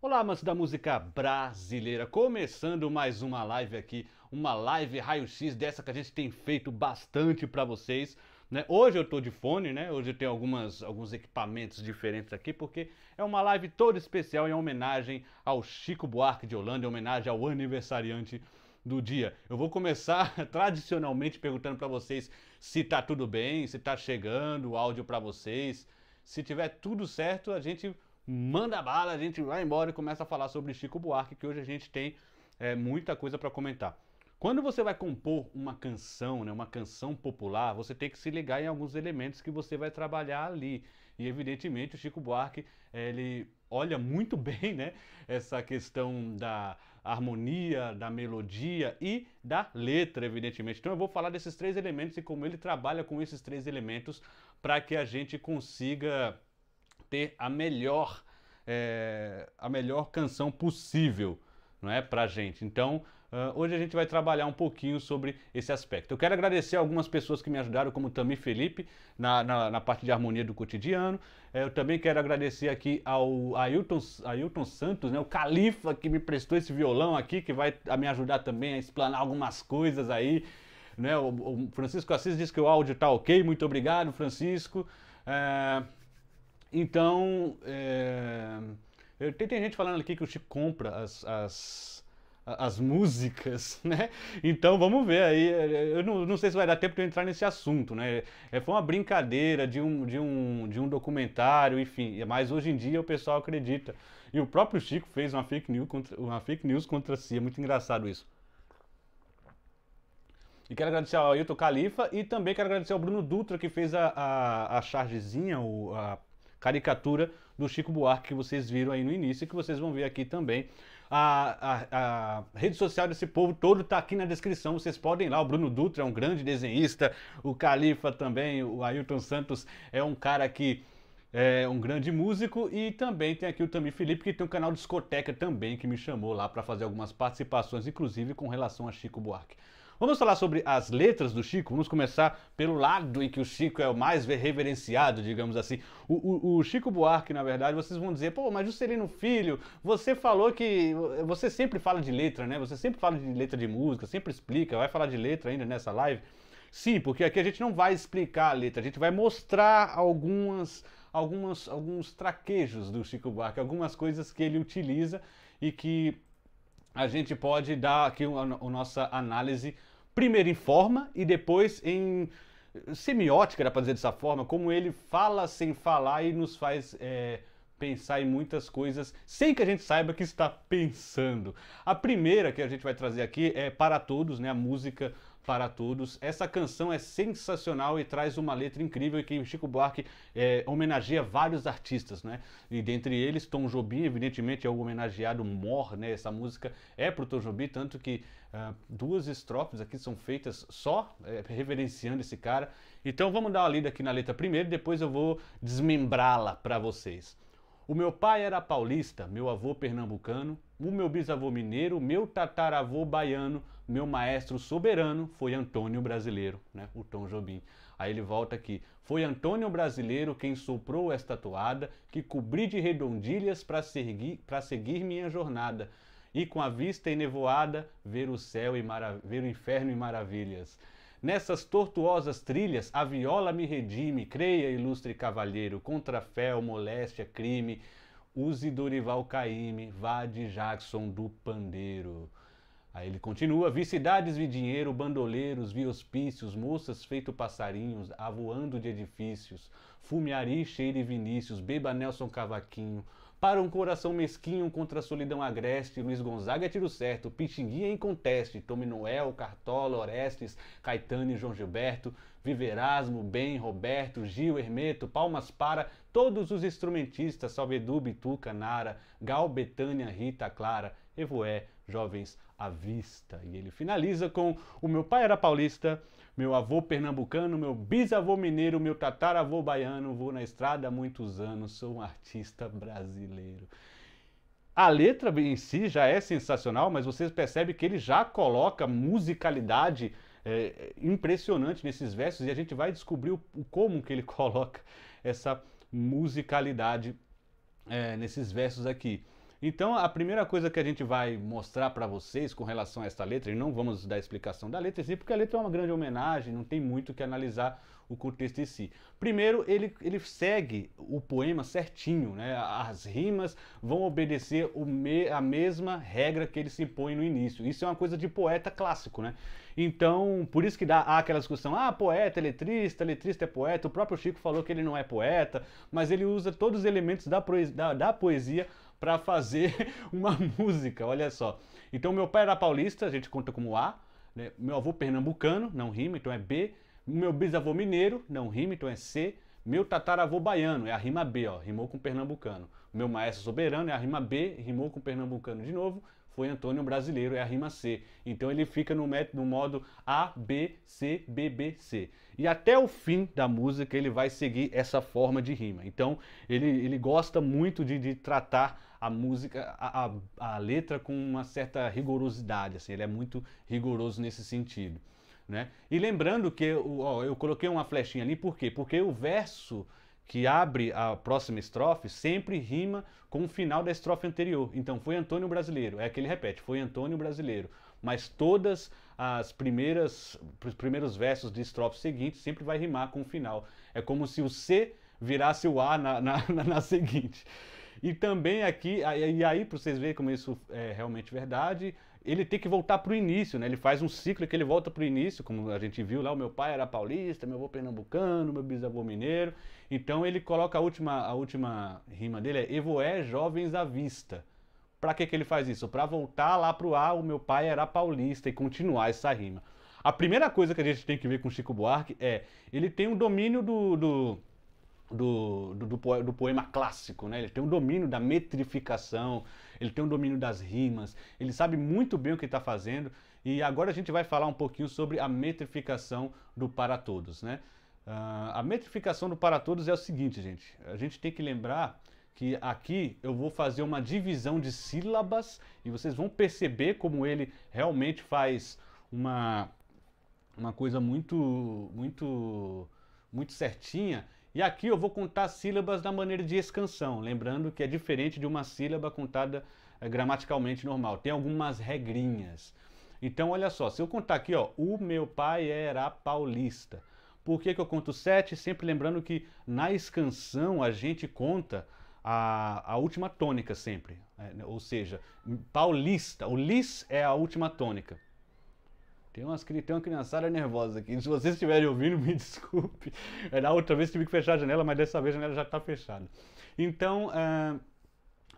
Olá, amantes da música brasileira, começando mais uma live aqui, uma live raio-x dessa que a gente tem feito bastante para vocês. Né? Hoje eu estou de fone, né? Hoje eu tenho algumas, alguns equipamentos diferentes aqui, porque é uma live toda especial em homenagem ao Chico Buarque de Holanda, em homenagem ao aniversariante do dia. Eu vou começar tradicionalmente perguntando para vocês se tá tudo bem, se tá chegando o áudio para vocês. Se tiver tudo certo, a gente manda bala, a gente vai embora e começa a falar sobre Chico Buarque, que hoje a gente tem é, muita coisa para comentar. Quando você vai compor uma canção, né, uma canção popular, você tem que se ligar em alguns elementos que você vai trabalhar ali. E evidentemente o Chico Buarque, é, ele olha muito bem, né, essa questão da harmonia, da melodia e da letra, evidentemente. Então eu vou falar desses três elementos e como ele trabalha com esses três elementos para que a gente consiga ter a melhor, é, a melhor canção possível não é, para a gente. Então, uh, hoje a gente vai trabalhar um pouquinho sobre esse aspecto. Eu quero agradecer algumas pessoas que me ajudaram, como Tami Felipe, na, na, na, parte de harmonia do cotidiano. Eh, eu também quero agradecer aqui ao Ailton, Ailton Santos, né, o califa que me prestou esse violão aqui, que vai me ajudar também a explanar algumas coisas aí. Né? O, Francisco Assis disse que o áudio está ok, muito obrigado, Francisco. É... Então, é, tem, tem, gente falando aqui que o Chico compra as, as, as músicas, né? Então vamos ver aí. Eu não, não sei se vai dar tempo de eu entrar nesse assunto, né? É, foi uma brincadeira de um, de, um, de um documentário, enfim. Mas hoje em dia o pessoal acredita. E o próprio Chico fez uma fake news contra, uma fake news contra si. É muito engraçado isso. E quero agradecer ao Ailton Califa e também quero agradecer ao Bruno Dutra que fez a, a, a chargezinha, o, a caricatura do Chico Buarque que vocês viram aí no início e que vocês vão ver aqui também. A, a, a, rede social desse povo todo está aqui na descrição, vocês podem ir lá. O Bruno Dutra é um grande desenhista, o Califa também, o Ailton Santos é um cara que é um grande músico e também tem aqui o Tami Felipe que tem um canal Discoteca também que me chamou lá para fazer algumas participações, inclusive com relação a Chico Buarque. Vamos falar sobre as letras do Chico. Vamos começar pelo lado em que o Chico é o mais reverenciado, digamos assim. O, o, o Chico Buarque, na verdade, vocês vão dizer, pô, mas Juscelino Filho, você falou que. Você sempre fala de letra, né? Você sempre fala de letra de música, sempre explica, vai falar de letra ainda nessa live. Sim, porque aqui a gente não vai explicar a letra, a gente vai mostrar algumas, algumas, alguns traquejos do Chico Buarque, algumas coisas que ele utiliza e que a gente pode dar aqui a, a nossa análise primeiro em forma e depois em semiótica, dá para dizer dessa forma, como ele fala sem falar e nos faz é, pensar em muitas coisas sem que a gente saiba que está pensando. A primeira que a gente vai trazer aqui é Para Todos, né, a música para todos. Essa canção é sensacional e traz uma letra incrível que Chico Buarque é, homenageia vários artistas, né? E dentre eles, Tom Jobim, evidentemente, é o homenageado mor, né? Essa música é pro Tom Jobim, tanto que ah, duas estrofes aqui são feitas só é, reverenciando esse cara. Então vamos dar uma lida aqui na letra primeiro, depois eu vou desmembrá-la para vocês. O meu pai era paulista, meu avô pernambucano, o meu bisavô mineiro, meu tataravô baiano, meu maestro soberano foi Antônio Brasileiro, né? O Tom Jobim. Aí ele volta aqui. Foi Antônio Brasileiro quem soprou esta toada, que cobri de redondilhas para seguir, seguir minha jornada e com a vista enevoada ver o céu e ver o inferno e maravilhas. Nessas tortuosas trilhas, a viola me redime, creia, ilustre cavalheiro, contra fé, moléstia, crime, use Dorival vá vade Jackson do pandeiro. Aí ele continua: vi cidades, vi dinheiro, bandoleiros, vi hospícios, moças feito passarinhos, avoando de edifícios, fumeari, ari cheire Vinícius, beba Nelson Cavaquinho, para um coração mesquinho contra a solidão agreste, Luiz Gonzaga é tiro certo, Pitinguinha em é conteste, Tome Noel, Cartola, Orestes, Caetano e João Gilberto, Viverasmo, Ben, Roberto, Gil, Hermeto, Palmas Para, todos os instrumentistas, Salvedu, Bituca, Nara, Gal, Betânia, Rita, Clara, Evoé, Jovens à Vista. E ele finaliza com O Meu Pai Era Paulista, meu avô pernambucano, meu bisavô mineiro, meu tataravô baiano, vou na estrada há muitos anos, sou um artista brasileiro. A letra em si já é sensacional, mas vocês percebem que ele já coloca musicalidade é, impressionante nesses versos e a gente vai descobrir o, como que ele coloca essa musicalidade é, nesses versos aqui. Então, a primeira coisa que a gente vai mostrar para vocês com relação a esta letra, e não vamos dar explicação da letra em si, porque a letra é uma grande homenagem, não tem muito que analisar o contexto em si. Primeiro, ele, ele segue o poema certinho, né? As rimas vão obedecer o me, a mesma regra que ele se impõe no início. Isso é uma coisa de poeta clássico, né? Então, por isso que dá há aquela discussão, ah, poeta é letrista, letrista é poeta, o próprio Chico falou que ele não é poeta, mas ele usa todos os elementos da, da, da poesia para fazer uma música, olha só. Então meu pai era paulista, a gente conta como A, né? meu avô pernambucano, não rima, então é B, meu bisavô mineiro, não rima, então é C, meu tataravô baiano, é a rima B, ó, rimou com pernambucano. Meu maestro soberano é a rima B, rimou com pernambucano de novo foi Antônio Brasileiro, é a rima C. Então ele fica no, método, no modo A, B, C, B, B, C. E até o fim da música ele vai seguir essa forma de rima. Então ele, ele gosta muito de, de tratar a música, a, a, a, letra com uma certa rigorosidade, assim, ele é muito rigoroso nesse sentido. Né? E lembrando que ó, eu coloquei uma flechinha ali, por quê? Porque o verso que abre a próxima estrofe sempre rima com o final da estrofe anterior. Então, foi Antônio Brasileiro. É que ele repete, foi Antônio Brasileiro. Mas todas as primeiras, os primeiros versos de estrofe seguinte sempre vai rimar com o final. É como se o C virasse o A na, na, na seguinte. E também aqui, e aí para vocês verem como isso é realmente verdade, ele tem que voltar para o início, né? Ele faz um ciclo que ele volta para o início, como a gente viu lá, o meu pai era paulista, meu avô pernambucano, meu bisavô mineiro. Então ele coloca a última, a última rima dele é Evoé jovens à vista. Para que, que ele faz isso? Para voltar lá pro A, o meu pai era paulista e continuar essa rima. A primeira coisa que a gente tem que ver com Chico Buarque é ele tem um domínio do, do do, do, do, poema clássico, né? Ele tem um domínio da metrificação, ele tem um domínio das rimas, ele sabe muito bem o que está fazendo. E agora a gente vai falar um pouquinho sobre a metrificação do Para Todos, né? Uh, a metrificação do para todos é o seguinte, gente. A gente tem que lembrar que aqui eu vou fazer uma divisão de sílabas e vocês vão perceber como ele realmente faz uma, uma coisa muito, muito, muito certinha. E aqui eu vou contar sílabas da maneira de escansão, lembrando que é diferente de uma sílaba contada é, gramaticalmente normal. Tem algumas regrinhas. Então, olha só, se eu contar aqui, ó, o meu pai era paulista. Por que, que eu conto sete? Sempre lembrando que na escansão a gente conta a, a última tônica sempre. Né? ou seja, paulista. O lis é a última tônica. Tem, umas, tem uma criançada nervosa aqui. Se vocês estiverem ouvindo, me desculpe. É, da outra vez tive que fechar a janela, mas dessa vez a janela já está fechada. Então, ah,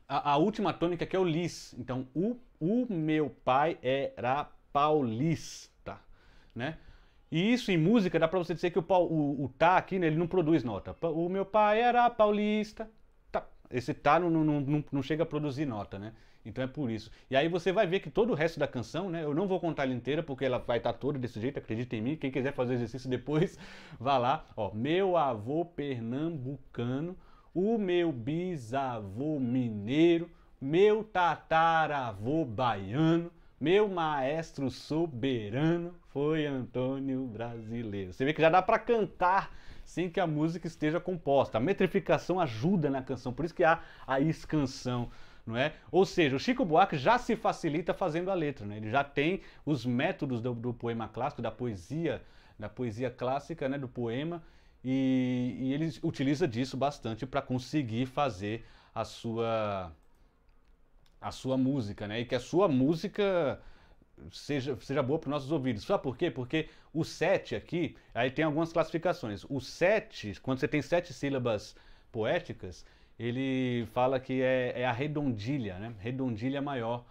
a, a, última tônica que é o lis. Então, o, o meu pai era paulista, Né? E isso em música dá para você dizer que o, o, o tá aqui, né, ele não produz nota. O meu pai era paulista. Tá. Esse tá não, não, não, não chega a produzir nota, né? Então é por isso. E aí você vai ver que todo o resto da canção, né? Eu não vou contar ela inteira porque ela vai estar tá toda desse jeito, acredita em mim. Quem quiser fazer exercício depois, vá lá. Ó, meu avô pernambucano, o meu bisavô mineiro, meu tataravô baiano, meu maestro soberano foi Antônio Brasileiro. Você vê que já dá para cantar sem que a música esteja composta. A metrificação ajuda na canção, por isso que há a escansão. É? Ou seja, o Chico Buarque já se facilita fazendo a letra, né? Ele já tem os métodos do, do, poema clássico, da poesia, da poesia clássica, né? Do poema e, e ele utiliza disso bastante para conseguir fazer a sua a sua música, né? E que a sua música seja, seja boa para os nossos ouvidos. Sabe por quê? Porque o 7 aqui, aí tem algumas classificações. O 7, quando você tem sete sílabas poéticas, ele fala que é, é a redondilha, né? Redondilha maior.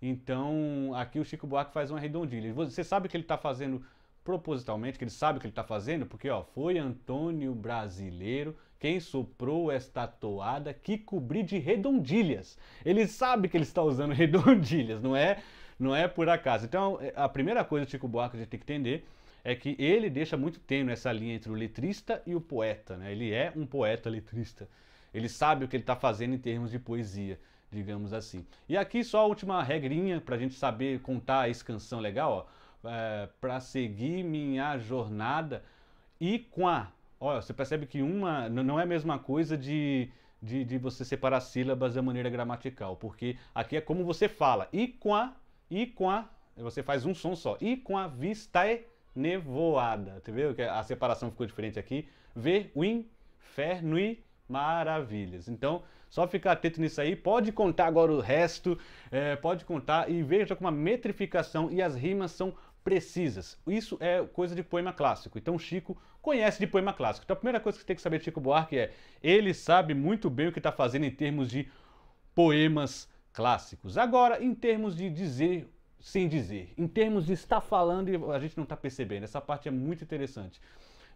Então, aqui o Chico Buarque faz uma redondilha. Você sabe que ele está fazendo propositalmente, que ele sabe que ele está fazendo, porque ó, foi Antônio Brasileiro quem soprou esta toada que cobri de redondilhas? Ele sabe que ele está usando redondilhas, não é? Não é por acaso. Então, é, a primeira coisa Chico Buarque a gente tem que entender é que ele deixa muito tênue essa linha entre o letrista e o poeta, né? Ele é um poeta letrista. Ele sabe o que ele está fazendo em termos de poesia, digamos assim. E aqui só a última regrinha para a gente saber contar a canção legal, É, para seguir minha jornada e com a Olha, você percebe que uma não é a mesma coisa de, de, de você separar sílabas da maneira gramatical, porque aqui é como você fala. E com a, e com a, você faz um som só. E com a vista é nevoada, entendeu? Tá a separação ficou diferente aqui. Ver o inferno e maravilhas. Então, só ficar atento nisso aí. Pode contar agora o resto, é, pode contar e veja como a metrificação e as rimas são precisas. Isso é coisa de poema clássico. Então Chico conhece de poema clássico. Então a primeira coisa que você tem que saber de Chico Buarque é ele sabe muito bem o que está fazendo em termos de poemas clássicos. Agora, em termos de dizer sem dizer, em termos de estar falando e a gente não está percebendo, essa parte é muito interessante.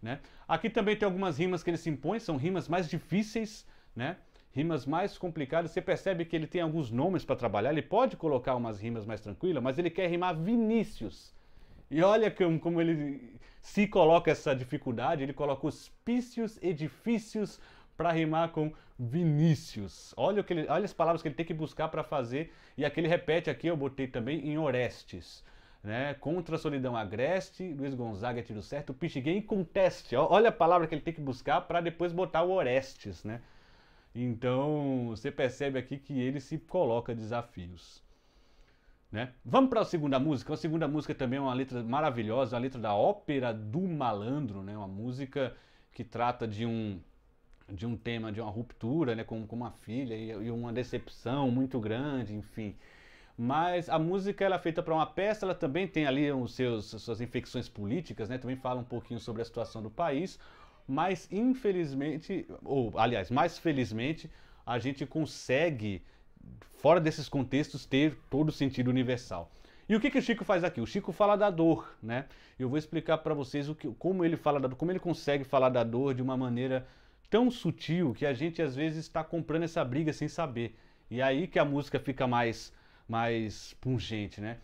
Né? Aqui também tem algumas rimas que ele se impõe, são rimas mais difíceis, né? rimas mais complicadas. Você percebe que ele tem alguns nomes para trabalhar, ele pode colocar umas rimas mais tranquilas, mas ele quer rimar Vinícius. E olha como ele se coloca essa dificuldade, ele coloca hospícios, edifícios para rimar com Vinícius. Olha, o que ele, olha as palavras que ele tem que buscar para fazer, e aqui ele repete aqui, eu botei também em Orestes. Né? Contra a solidão agreste, Luiz Gonzaga é tiro certo, Pichiguém conteste. Olha a palavra que ele tem que buscar para depois botar o Orestes, né? Então, você percebe aqui que ele se coloca desafios. Né? Vamos para a segunda música. A segunda música também é uma letra maravilhosa, a letra da Ópera do Malandro, né? uma música que trata de um, de um tema, de uma ruptura né? com, com uma filha e, e uma decepção muito grande, enfim. Mas a música ela é feita para uma peça, ela também tem ali os seus, suas infecções políticas, né? também fala um pouquinho sobre a situação do país, mas infelizmente, ou aliás, mais felizmente, a gente consegue fora desses contextos, ter todo o sentido universal. E o que, que o Chico faz aqui? O Chico fala da dor, né? Eu vou explicar para vocês o que, como ele fala da dor, como ele consegue falar da dor de uma maneira tão sutil que a gente às vezes está comprando essa briga sem saber. E é aí que a música fica mais, mais pungente, né?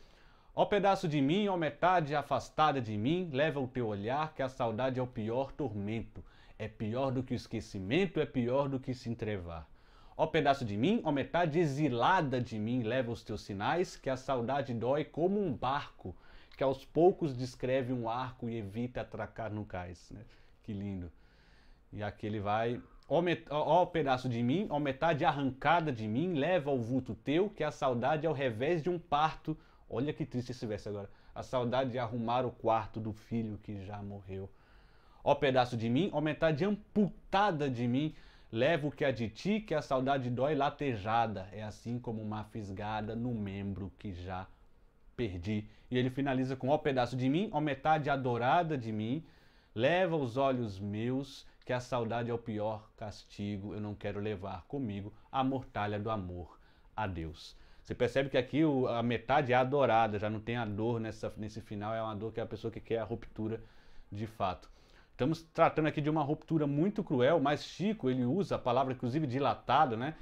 Ó pedaço de mim, ó metade afastada de mim, leva o teu olhar, que a saudade é o pior tormento. É pior do que o esquecimento, é pior do que se entrevar. Ó pedaço de mim, ó metade exilada de mim, leva os teus sinais, que a saudade dói como um barco, que aos poucos descreve um arco e evita atracar no cais. Né? Que lindo. E aqui ele vai. Ó, met... ó pedaço de mim, ó metade arrancada de mim, leva o vulto teu, que a saudade é o revés de um parto. Olha que triste esse verso agora. A saudade de arrumar o quarto do filho que já morreu. Ó pedaço de mim, ó metade amputada de mim, Leva o que é de ti, que a saudade dói latejada. É assim como uma fisgada no membro que já perdi. E ele finaliza com: Ó pedaço de mim, ó metade adorada de mim, leva os olhos meus, que a saudade é o pior castigo. Eu não quero levar comigo a mortalha do amor a Deus. Você percebe que aqui a metade é adorada, já não tem a dor nessa, nesse final, é uma dor que é a pessoa que quer a ruptura de fato. Estamos tratando aqui de uma ruptura muito cruel, mas Chico ele usa a palavra inclusive dilatado, né?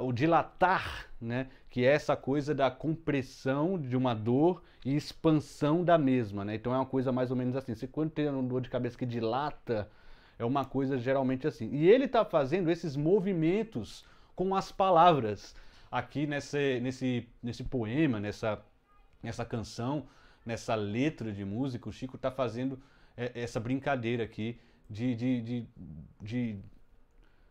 Uh, o dilatar, né? que é essa coisa da compressão de uma dor e expansão da mesma. Né? Então é uma coisa mais ou menos assim. Se quando tem uma dor de cabeça que dilata, é uma coisa geralmente assim. E ele está fazendo esses movimentos com as palavras aqui nesse, nesse, nesse poema, nessa, nessa canção, nessa letra de música. O Chico está fazendo é, essa brincadeira aqui de, de, de, de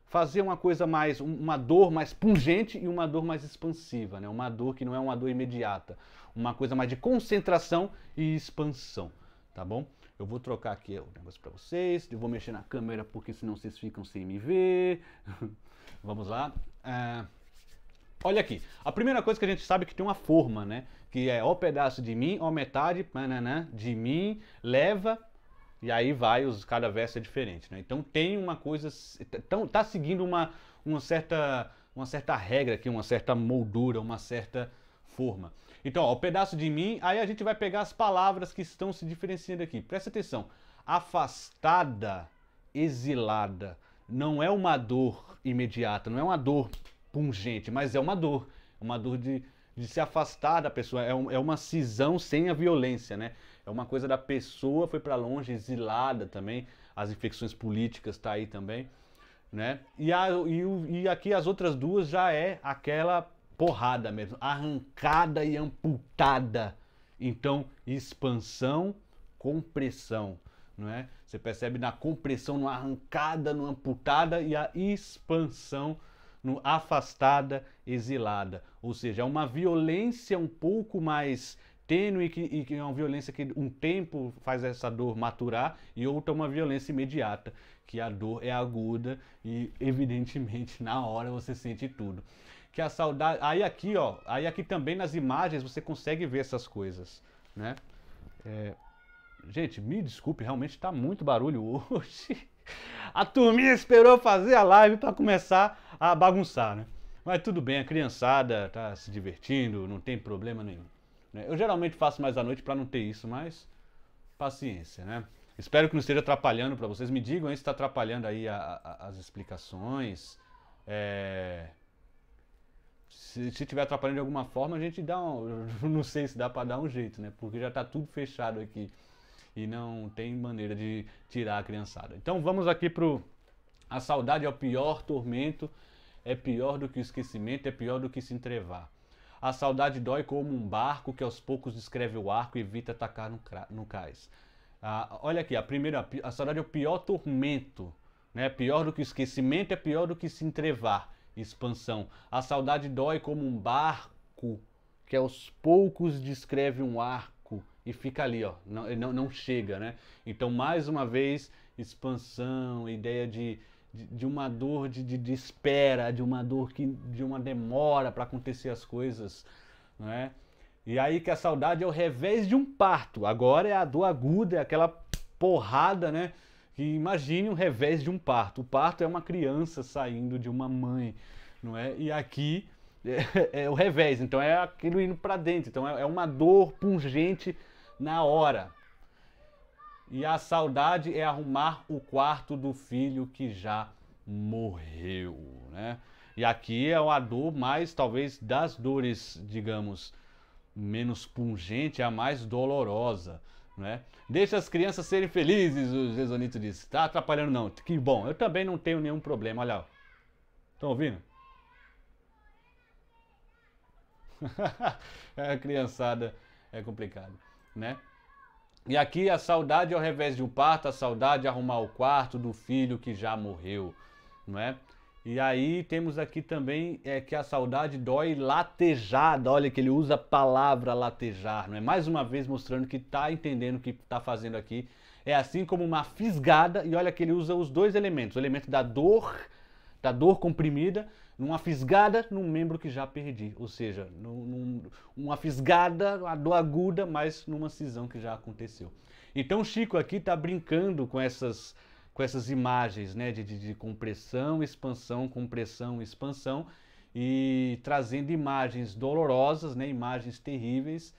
fazer uma coisa mais, uma dor mais pungente e uma dor mais expansiva, né? Uma dor que não é uma dor imediata, uma coisa mais de concentração e expansão, tá bom? Eu vou trocar aqui o negócio para vocês, eu vou mexer na câmera porque senão vocês ficam sem me ver. Vamos lá. É... Olha aqui, a primeira coisa que a gente sabe é que tem uma forma, né? Que é ó pedaço de mim, ó metade, mananã, né, né, de mim, leva, e aí vai, os, cada verso é diferente, né? Então tem uma coisa, então tá seguindo uma, uma, certa, uma certa regra aqui, uma certa moldura, uma certa forma. Então, ó, o pedaço de mim, aí a gente vai pegar as palavras que estão se diferenciando aqui. Presta atenção, afastada, exilada, não é uma dor imediata, não é uma dor pungente, mas é uma dor, uma dor de, de se afastar da pessoa, é, um, é uma cisão sem a violência, né? É uma coisa da pessoa foi para longe, exilada também. As infecções políticas tá aí também, né? E, a, e, e aqui as outras duas já é aquela porrada mesmo, arrancada e amputada. Então, expansão, compressão, não é? Você percebe na compressão, no arrancada, no amputada e a expansão no afastada, exilada. Ou seja, é uma violência um pouco mais tênue que, e que é uma violência que um tempo faz essa dor maturar e outra é uma violência imediata, que a dor é aguda e evidentemente na hora você sente tudo. Que a saudade, aí aqui, ó, aí aqui também nas imagens você consegue ver essas coisas, né? É... Gente, me desculpe, realmente está muito barulho hoje. A turminha esperou fazer a live para começar a bagunçar, né? Mas tudo bem, a criançada tá se divertindo, não tem problema nenhum. Né? Eu geralmente faço mais à noite para não ter isso, mas paciência, né? Espero que não esteja atrapalhando para vocês. Me digam se está atrapalhando aí a, a, as explicações. É... Se estiver atrapalhando de alguma forma, a gente dá um... Não sei se dá para dar um jeito, né? Porque já está tudo fechado aqui e não tem maneira de tirar a criançada. Então vamos aqui para A saudade é o pior tormento, é pior do que o esquecimento, é pior do que se entrevar. A saudade dói como um barco que aos poucos descreve o arco e evita atacar no, no cais. Ah, olha aqui, a primeira, a saudade é o pior tormento, né? Pior do que o esquecimento é pior do que se entrevar, expansão. A saudade dói como um barco que aos poucos descreve um arco e fica ali, ó, não, não, não chega, né? Então mais uma vez expansão, ideia de de, de uma dor de, de, de, espera, de uma dor que, de uma demora para acontecer as coisas, não é? E aí que a saudade é o revés de um parto. Agora é a dor aguda, é aquela porrada, né? Que imagine o revés de um parto. O parto é uma criança saindo de uma mãe, não é? E aqui é, é o revés. Então é aquilo indo para dentro. Então é, é uma dor pungente na hora, e a saudade é arrumar o quarto do filho que já morreu, né? E aqui é uma dor mais, talvez, das dores, digamos, menos pungente, a mais dolorosa, né? Deixa as crianças serem felizes, o Jesonito disse. Tá atrapalhando não. Que bom, eu também não tenho nenhum problema, olha. Estão ouvindo? a é, criançada é complicado, né? E aqui a saudade ao revés de o um parto, a saudade de arrumar o quarto do filho que já morreu, não é? E aí temos aqui também é, que a saudade dói latejada. Olha que ele usa a palavra latejar, não é? Mais uma vez mostrando que está entendendo o que está fazendo aqui. É assim como uma fisgada, e olha que ele usa os dois elementos, o elemento da dor, da dor comprimida numa fisgada num membro que já perdi, ou seja, num, fisgada, uma do aguda, mas numa cisão que já aconteceu. Então Chico aqui está brincando com essas, com essas imagens né, de, de, de compressão, expansão, compressão, expansão, e trazendo imagens dolorosas, né, imagens terríveis,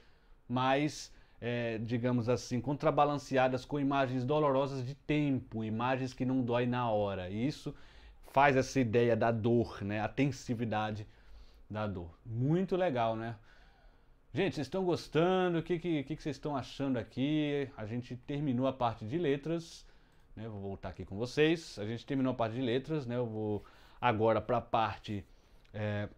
mas é, digamos assim, contrabalanceadas com imagens dolorosas de tempo, imagens que não dói na hora. isso faz essa ideia da dor, né? A tensividade da dor. Muito legal, né? Gente, vocês estão gostando? O que, que, que, vocês estão achando aqui? A gente terminou a parte de letras, né? Vou voltar aqui com vocês. A gente terminou a parte de letras, né? Eu vou agora para a parte é,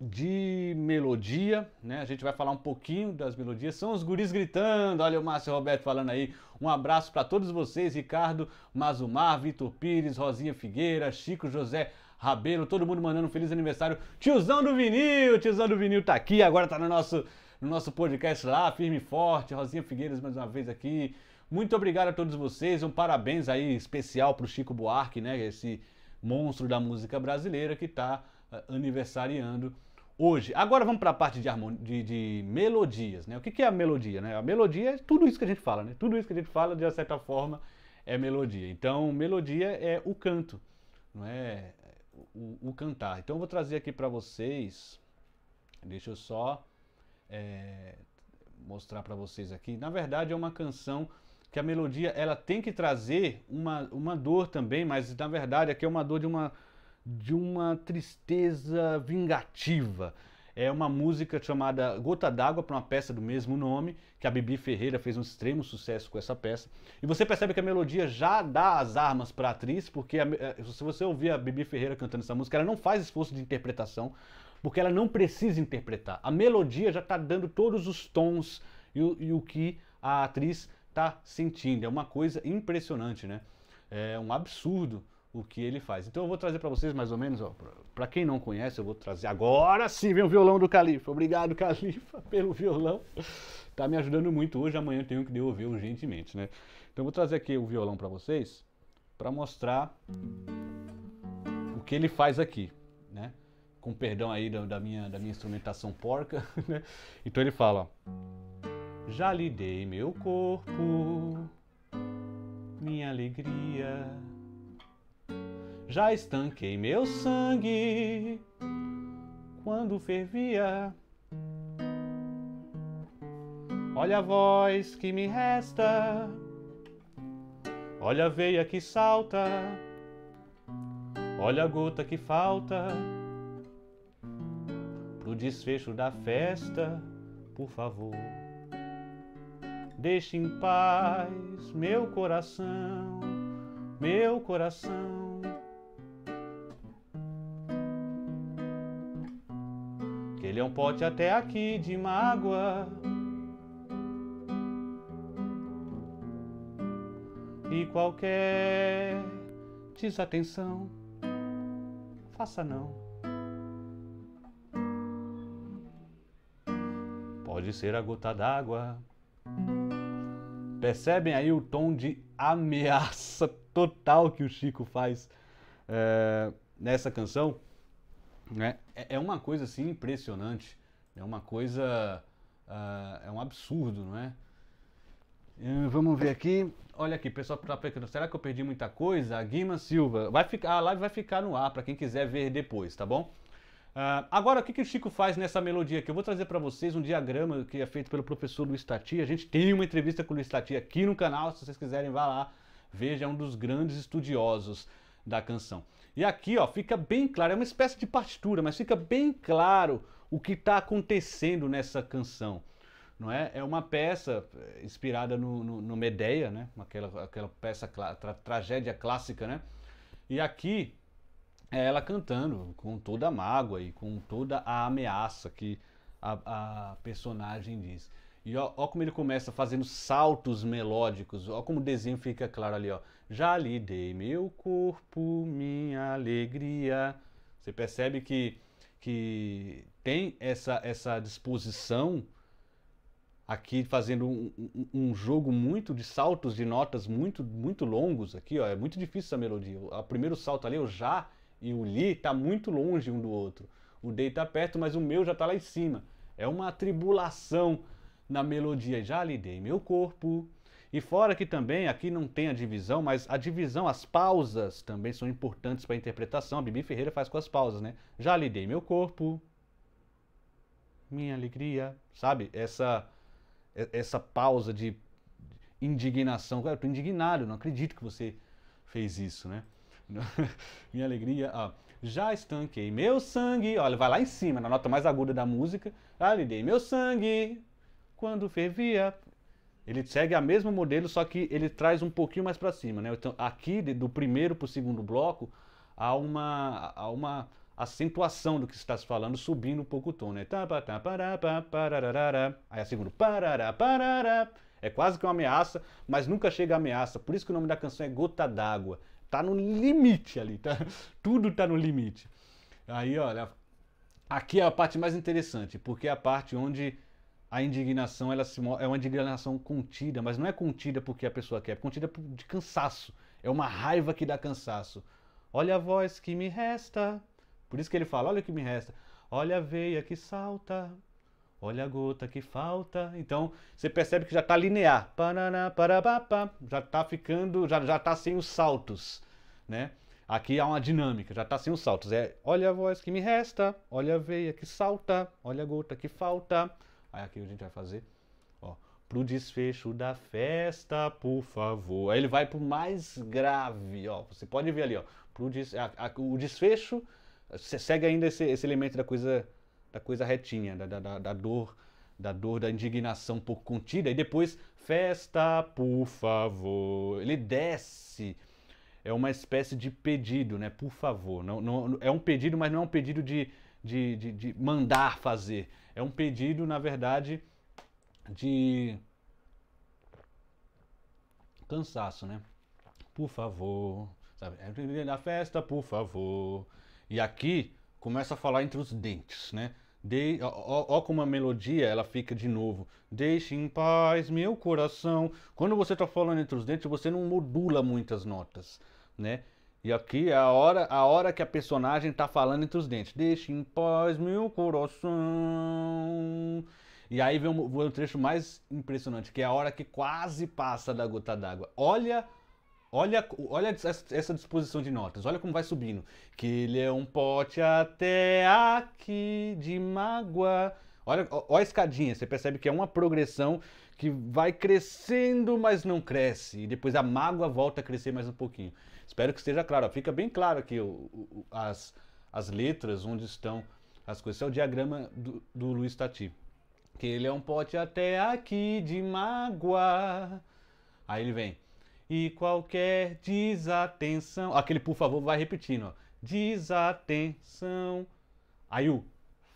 de melodia, né? A gente vai falar um pouquinho das melodias. São os guris gritando. Olha o Márcio Roberto falando aí. Um abraço para todos vocês, Ricardo Mazumar, Vitor Pires, Rosinha Figueira, Chico José Rabelo, todo mundo mandando um feliz aniversário. Tiozão do vinil, tiozão do vinil tá aqui, agora tá no nosso no nosso podcast lá, firme e forte. Rosinha Figueiras mais uma vez aqui. Muito obrigado a todos vocês. Um parabéns aí especial pro Chico Buarque, né? Esse monstro da música brasileira que tá eh, aniversariando hoje. Agora vamos para a parte de, harmonia, de, de, melodias, né? O que, que é a melodia, né? A melodia é tudo isso que a gente fala, né? Tudo isso que a gente fala, de certa forma, é melodia. Então, melodia é o canto, não é o, o cantar. Então, eu vou trazer aqui para vocês, deixa eu só é, mostrar para vocês aqui. Na verdade, é uma canção que a melodia ela tem que trazer uma, uma dor também, mas na verdade aqui é uma dor de uma de uma tristeza vingativa. É uma música chamada Gota d'Água, para uma peça do mesmo nome, que a Bibi Ferreira fez um extremo sucesso com essa peça. E você percebe que a melodia já dá as armas para a atriz, porque a, eh, se você ouvir a Bibi Ferreira cantando essa música, ela não faz esforço de interpretação, porque ela não precisa interpretar. A melodia já está dando todos os tons e o, e o que a atriz está sentindo. É uma coisa impressionante, né? É um absurdo o que ele faz. Então eu vou trazer para vocês mais ou menos, para quem não conhece, eu vou trazer agora sim, vem o violão do Califa. Obrigado, Califa, pelo violão. Tá me ajudando muito hoje, amanhã eu tenho que devolver urgentemente, né? Então eu vou trazer aqui o violão para vocês para mostrar o que ele faz aqui, né? Com perdão aí da, da minha, da minha instrumentação porca, né? Então ele fala: Já lhe dei meu corpo, minha alegria já estanquei meu sangue quando fervia. Olha a voz que me resta, olha a veia que salta, olha a gota que falta. Pro desfecho da festa, por favor, deixe em paz meu coração, meu coração. Ele é um pote até aqui de mágoa. E qualquer desatenção, faça não. Pode ser a gota d'água. Percebem aí o tom de ameaça total que o Chico faz é, nessa canção? Né? É, é uma coisa assim impressionante, é uma coisa. Uh, é um absurdo, não é? Eh, vamos ver aqui. Olha aqui, pessoal tá perguntando, será que eu perdi muita coisa? A Guima Silva, vai ficar, a live vai ficar no ar para quem quiser ver depois, tá bom? Uh, agora, o que, que o Chico faz nessa melodia aqui? Eu vou trazer para vocês um diagrama que é feito pelo professor Luiz Tati. A gente tem uma entrevista com o Luiz Tati aqui no canal, se vocês quiserem, vá lá. Veja, é um dos grandes estudiosos da canção. E aqui, ó, fica bem claro, é uma espécie de partitura, mas fica bem claro o que está acontecendo nessa canção. Não é? é uma peça eh, inspirada no, no, no Medeia, né? aquela, aquela peça, tra, tragédia clássica. Né? E aqui é ela cantando com toda a mágoa e com toda a ameaça que a, a personagem diz. E ó, ó, como ele começa fazendo saltos melódicos, ó como o desenho fica claro ali, ó. Já lhe dei meu corpo, minha alegria. Você percebe que, que tem essa, essa disposição aqui fazendo um, um, um jogo muito de saltos de notas muito muito longos aqui, ó. É muito difícil essa melodia. O primeiro salto ali, o já e o li, tá muito longe um do outro. O dei tá perto, mas o meu já tá lá em cima. É uma tribulação na melodia Já lhe dei meu corpo. E fora que também aqui não tem a divisão, mas a divisão, as pausas também são importantes para a interpretação. A Bibi Ferreira faz com as pausas, né? Já lhe dei meu corpo, minha alegria, sabe? Essa essa pausa de indignação. eu tô indignado, não acredito que você fez isso, né? minha alegria, ó. Já estanquei meu sangue. Olha, vai lá em cima, na nota mais aguda da música. Já lhe dei meu sangue, quando fervia. Ele segue a mesmo modelo, só que ele traz um pouquinho mais para cima, né? Então, aqui do primeiro para o segundo bloco há uma há uma acentuação do que está se falando, subindo um pouco o tom, né? Tá, tá, Aí a segunda é quase que uma ameaça, mas nunca chega a ameaça. Por isso que o nome da canção é Gota d'Água. Tá no limite ali, tá? Tudo tá no limite. Aí, olha, aqui é a parte mais interessante, porque é a parte onde a indignação ela se, é uma indignação contida, mas não é contida porque a pessoa quer, é contida de cansaço. É uma raiva que dá cansaço. Olha a voz que me resta. Por isso que ele fala: olha o que me resta. Olha a veia que salta. Olha a gota que falta. Então, você percebe que já está linear. Paraná, parabá, já está ficando, já já tá sem os saltos, né? Aqui há uma dinâmica, já está sem os saltos. É, olha a voz que me resta, olha a veia que salta, olha a gota que falta, Aí aqui a gente vai fazer, ó, pro desfecho da festa, por favor. Aí ele vai pro mais grave, ó. Você pode ver ali, ó, pro des, a, a, o desfecho, você segue ainda esse, esse elemento da coisa da coisa retinha, da, da, da dor da dor, da indignação um pouco contida, e depois, festa, por favor. Ele desce. É uma espécie de pedido, né? Por favor. Não, não, é um pedido, mas não é um pedido de, de, de, de mandar fazer. É um pedido, na verdade, de cansaço, né? Por favor, sabe? É na festa, por favor. E aqui começa a falar entre os dentes, né? De, ó, ó, como a melodia ela fica de novo. Deixe em paz meu coração. Quando você está falando entre os dentes, você não modula muitas notas, né? E aqui é a hora, a hora que a personagem tá falando entre os dentes. Deixa em paz meu coração. E aí vem o, o trecho mais impressionante, que é a hora que quase passa da gota d'água. Olha Olha, olha essa disposição de notas, olha como vai subindo. Que ele é um pote até aqui de mágoa. Olha, olha a escadinha, você percebe que é uma progressão que vai crescendo, mas não cresce. E depois a mágoa volta a crescer mais um pouquinho. Espero que esteja claro. fica bem claro aqui as, as letras onde estão as coisas. Esse é o diagrama do, do Luiz Tati. Que ele é um pote até aqui de mágoa. Aí ele vem. E qualquer desatenção. Aquele por favor vai repetindo. Ó. Desatenção. Aí o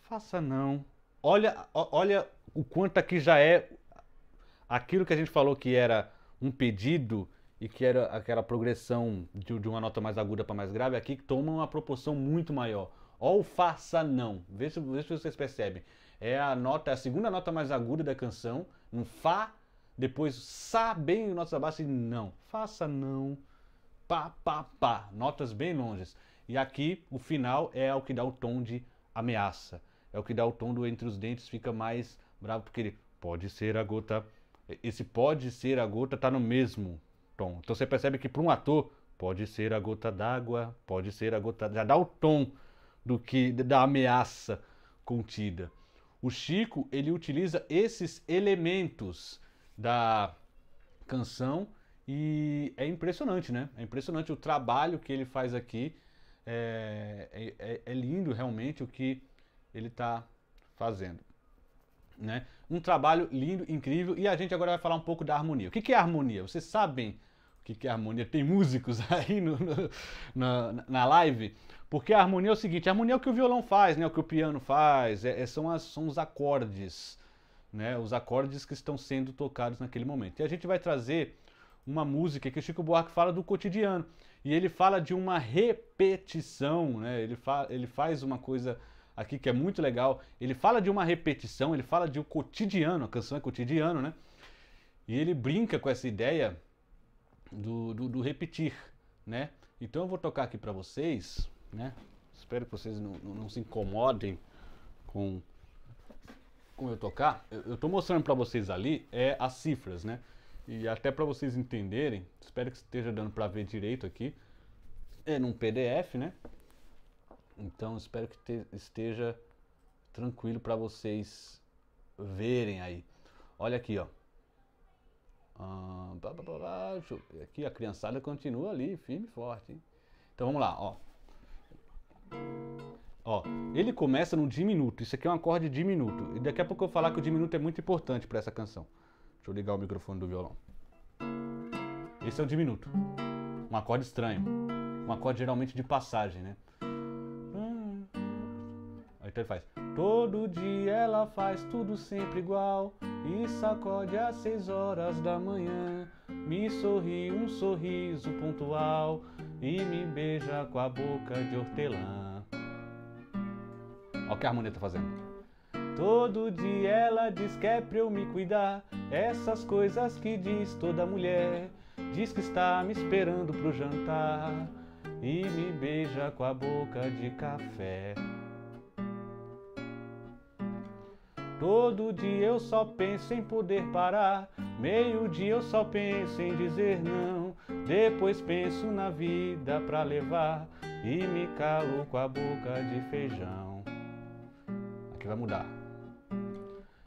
faça não. Olha, olha o quanto aqui já é aquilo que a gente falou que era um pedido e que era aquela progressão de, de uma nota mais aguda para mais grave, aqui toma uma proporção muito maior. Ou faça não. Vê se, vê se vocês percebem. É a nota, a segunda nota mais aguda da canção, no Fá, depois Sá bem notas abaixo e não. Faça não. Pá, pá, pá. Notas bem longes. E aqui o final é o que dá o tom de ameaça. É o que dá o tom do entre os dentes, fica mais bravo, porque ele pode ser a gota. Esse pode ser a gota tá no mesmo tom. Então você percebe que para um ator pode ser a gota d'água, pode ser a gota, já dá o tom do que da ameaça contida. O Chico, ele utiliza esses elementos da canção e é impressionante, né? É impressionante o trabalho que ele faz aqui. É, é, é, é lindo realmente o que ele está fazendo. Né? Um trabalho lindo, incrível. E a gente agora vai falar um pouco da harmonia. O que, que é harmonia? Vocês sabem o que, que é harmonia. Tem músicos aí no, no, na, na live. Porque a harmonia é o seguinte, a harmonia é o que o violão faz, né? O que o piano faz, é, é, são, as, são os acordes, né? Os acordes que estão sendo tocados naquele momento. E a gente vai trazer uma música que o Chico Buarque fala do cotidiano. E ele fala de uma repetição, né? Ele, fa ele faz uma coisa aqui que é muito legal. Ele fala de uma repetição, ele fala de um cotidiano, a canção é cotidiano, né? E ele brinca com essa ideia do, do, do repetir, né? Então eu vou tocar aqui para vocês, né? Espero que vocês não, não, se incomodem com com eu tocar. Eu, eu tô mostrando para vocês ali é as cifras, né? E até para vocês entenderem, espero que esteja dando para ver direito aqui. É num PDF, né? Então espero que te, esteja tranquilo para vocês verem aí. Olha aqui, ó. Ah, aqui a criançada continua ali, firme e forte. Hein? Então vamos lá, ó. Ó, ele começa no diminuto. Isso aqui é um acorde diminuto. E daqui a pouco eu vou falar que o diminuto é muito importante para essa canção. Deixa eu ligar o microfone do violão. Esse é o diminuto. Um acorde estranho. Um acorde geralmente de passagem, né? Então ele faz. Todo dia ela faz tudo sempre igual e sacode às seis horas da manhã. Me sorri um sorriso pontual e me beija com a boca de hortelã. Olha o que a harmonia tá fazendo. Todo dia ela diz que é pra eu me cuidar, essas coisas que diz toda mulher. Diz que está me esperando pro jantar e me beija com a boca de café. Todo dia eu só penso em poder parar, meio dia eu só penso em dizer não. Depois penso na vida pra levar e me calo com a boca de feijão. Aqui vai mudar.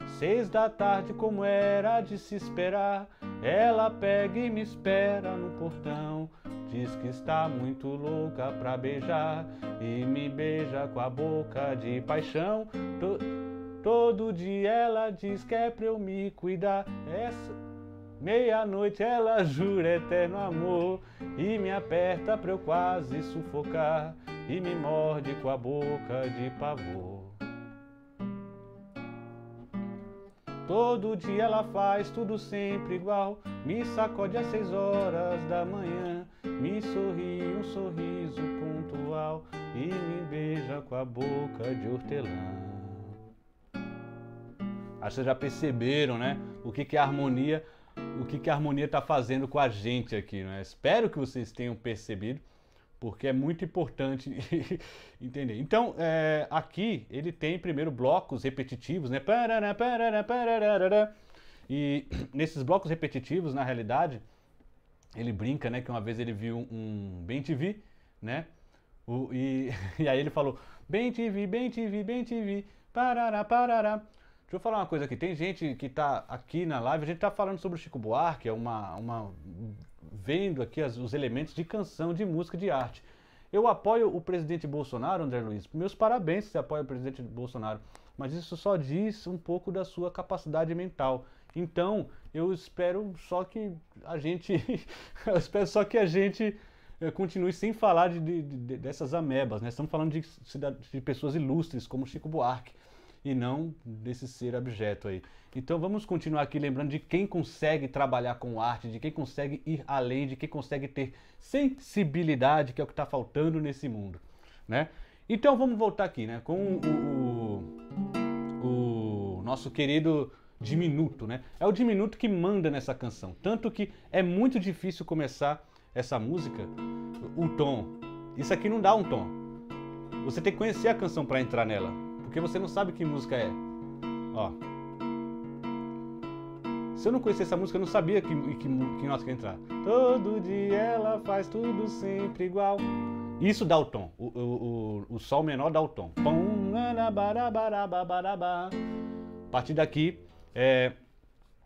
Seis da tarde, como era de se esperar, ela pega e me espera no portão. Diz que está muito louca pra beijar e me beija com a boca de paixão. Tô... Todo dia ela diz que é pra eu me cuidar. Essa meia-noite ela jura eterno amor e me aperta pra eu quase sufocar e me morde com a boca de pavor. Todo dia ela faz tudo sempre igual, me sacode às seis horas da manhã, me sorri um sorriso pontual e me beija com a boca de hortelã. Acho que vocês já perceberam, né? O que, que a harmonia, o que, que a harmonia está fazendo com a gente aqui, né? Espero que vocês tenham percebido, porque é muito importante entender. Então, é, aqui ele tem primeiro blocos repetitivos, né? E nesses blocos repetitivos, na realidade, ele brinca, né? Que uma vez ele viu um bem TV, né? O, e, e aí ele falou: bem TV, bem TV, bem parará, parará. Deixa eu falar uma coisa aqui. Tem gente que está aqui na live, a gente está falando sobre o Chico Buarque, é uma, uma vendo aqui as, os elementos de canção, de música, de arte. Eu apoio o presidente Bolsonaro, André Luiz. Meus parabéns se você apoia o presidente Bolsonaro. Mas isso só diz um pouco da sua capacidade mental. Então, eu espero só que a gente. eu espero só que a gente eh, continue sem falar de, de, de, dessas amebas. Né? Estamos falando de, de pessoas ilustres como Chico Buarque e não desse ser abjeto aí. Então vamos continuar aqui lembrando de quem consegue trabalhar com arte, de quem consegue ir além, de quem consegue ter sensibilidade, que é o que está faltando nesse mundo, né? Então vamos voltar aqui, né? Com o, o, o nosso querido diminuto, né? É o diminuto que manda nessa canção, tanto que é muito difícil começar essa música o tom. Isso aqui não dá um tom. Você tem que conhecer a canção para entrar nela. Porque você não sabe que música é. Ó. Se eu não conhecesse essa música, eu não sabia que, que, que nota que ia entrar. Todo dia ela faz tudo sempre igual. Isso dá o tom. O, o, o, o sol menor dá o tom. A partir daqui é.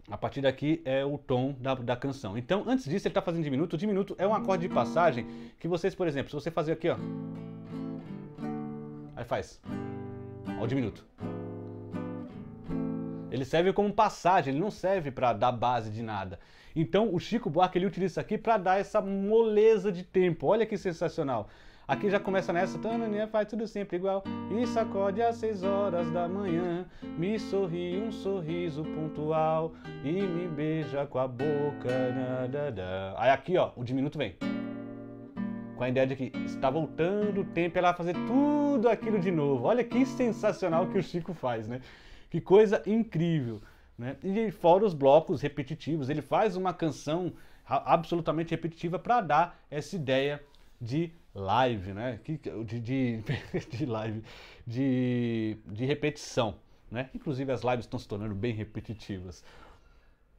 A partir daqui é o tom da, da canção. Então, antes disso, ele está fazendo diminuto. O diminuto é um acorde de passagem que vocês, por exemplo, se você fazer aqui, ó. Aí faz ao diminuto. Ele serve como passagem, ele não serve para dar base de nada. Então o Chico Buarque ele utiliza isso aqui para dar essa moleza de tempo. Olha que sensacional. Aqui já começa nessa, tananinha faz tudo sempre igual. E sacode às seis horas da manhã, me sorri um sorriso pontual e me beija com a boca. Aí aqui ó, o diminuto vem com a ideia de que está voltando o tempo ela fazer tudo aquilo de novo. Olha que sensacional que o Chico faz, né? Que coisa incrível, né? E fora os blocos repetitivos, ele faz uma canção absolutamente repetitiva para dar essa ideia de live, né? De, de, de live, de, de repetição, né? Inclusive as lives estão se tornando bem repetitivas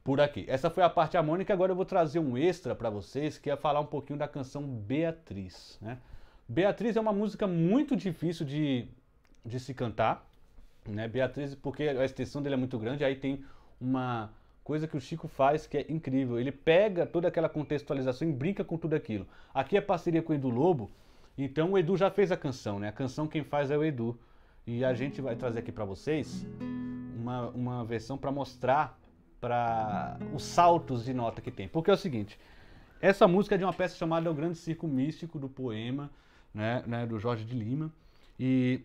por aqui. Essa foi a parte harmônica, agora eu vou trazer um extra para vocês, que é falar um pouquinho da canção Beatriz. Né? Beatriz é uma música muito difícil de, de se cantar, né? Beatriz, porque a extensão dele é muito grande, aí tem uma coisa que o Chico faz que é incrível. Ele pega toda aquela contextualização e brinca com tudo aquilo. Aqui é parceria com o Edu Lobo, então o Edu já fez a canção, né? A canção quem faz é o Edu. E a gente vai trazer aqui para vocês uma, uma versão para mostrar para os saltos de nota que tem. Porque é o seguinte, essa música é de uma peça chamada O Grande Circo Místico, do poema né, né, do Jorge de Lima. E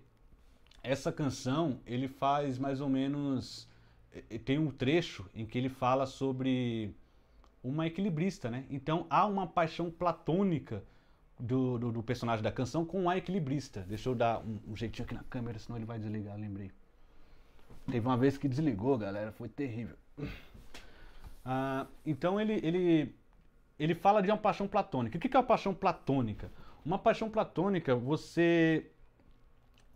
essa canção, ele faz mais ou menos... Tem um trecho em que ele fala sobre uma equilibrista, né? Então há uma paixão platônica do, do, do personagem da canção com a equilibrista. Deixa eu dar um, um jeitinho aqui na câmera, senão ele vai desligar, lembrei. Teve uma vez que desligou, galera, foi terrível. Ah, então ele, ele, ele fala de uma paixão platônica. O que é uma paixão platônica? Uma paixão platônica, você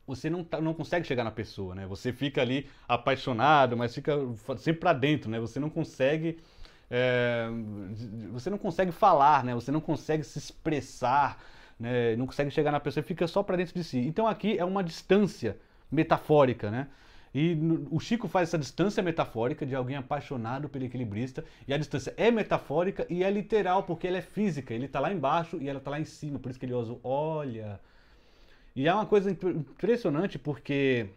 você não, tá, não consegue chegar na pessoa, né? Você fica ali apaixonado, mas fica sempre para dentro, né? Você não consegue é, você não consegue falar, né? Você não consegue se expressar, né? Não consegue chegar na pessoa, fica só para dentro de si. Então aqui é uma distância metafórica, né? E o Chico faz essa distância metafórica de alguém apaixonado pelo equilibrista, e a distância é metafórica e é literal, porque ela é física, ele está lá embaixo e ela está lá em cima, por isso que ele usa o olha. E é uma coisa impressionante porque